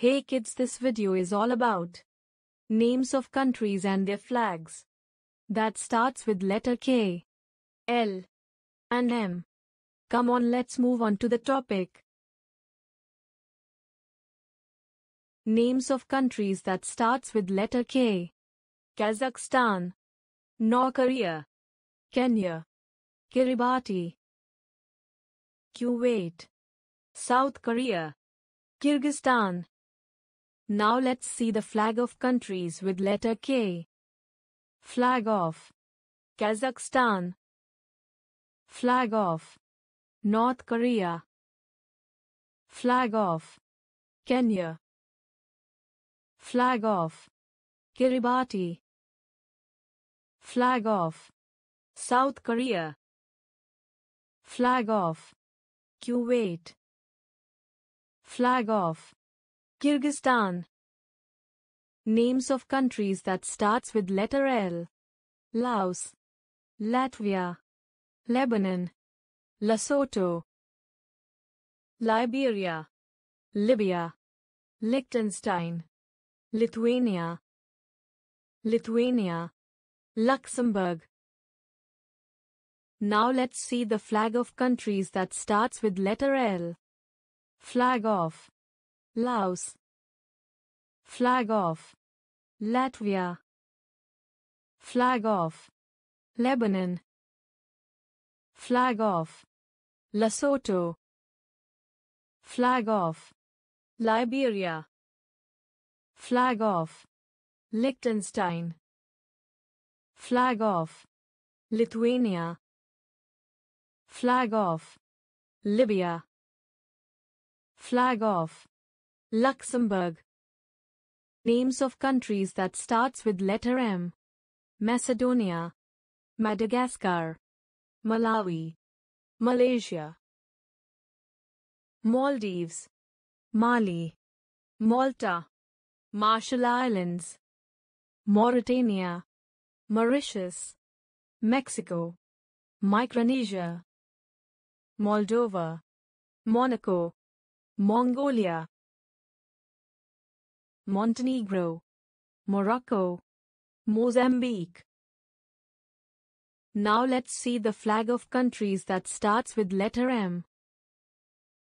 Hey kids this video is all about names of countries and their flags. That starts with letter K, L, and M. Come on let's move on to the topic. Names of countries that starts with letter K. Kazakhstan, North Korea, Kenya, Kiribati, Kuwait, South Korea, Kyrgyzstan, now let's see the flag of countries with letter K. Flag of Kazakhstan. Flag of North Korea. Flag of Kenya. Flag of Kiribati. Flag of South Korea. Flag of Kuwait. Flag of Kyrgyzstan. Names of countries that starts with letter L. Laos. Latvia. Lebanon. Lesotho. Liberia. Libya. Liechtenstein. Lithuania. Lithuania. Luxembourg. Now let's see the flag of countries that starts with letter L. Flag of Laos Flag off Latvia Flag off Lebanon Flag off Lesotho Flag off Liberia Flag off Liechtenstein Flag off Lithuania Flag off Libya Flag off Luxembourg. Names of countries that starts with letter M. Macedonia. Madagascar. Malawi. Malaysia. Maldives. Mali. Malta. Marshall Islands. Mauritania. Mauritius. Mexico. Micronesia. Moldova. Monaco. Mongolia. Montenegro, Morocco, Mozambique. Now let's see the flag of countries that starts with letter M.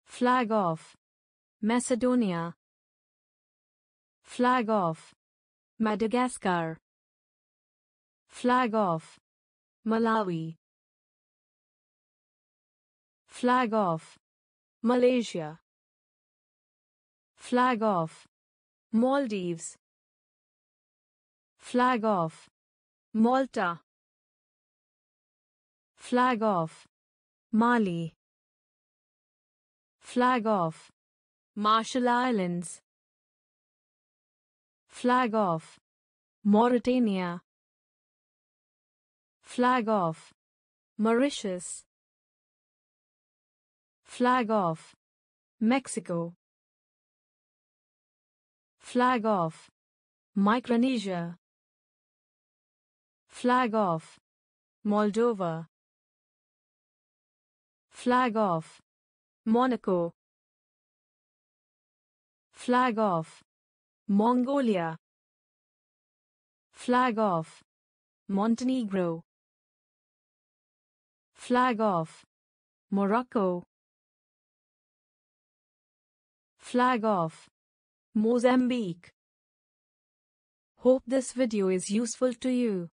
Flag of Macedonia. Flag of Madagascar. Flag of Malawi. Flag of Malaysia. Flag of Maldives. Flag off. Malta. Flag off. Mali. Flag off. Marshall Islands. Flag off. Mauritania. Flag off. Mauritius. Flag off. Mexico. Flag off. Micronesia. Flag off. Moldova. Flag off. Monaco. Flag off. Mongolia. Flag off. Montenegro. Flag off. Morocco. Flag off. Mozambique. Hope this video is useful to you.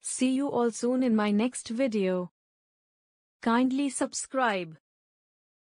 See you all soon in my next video. Kindly subscribe.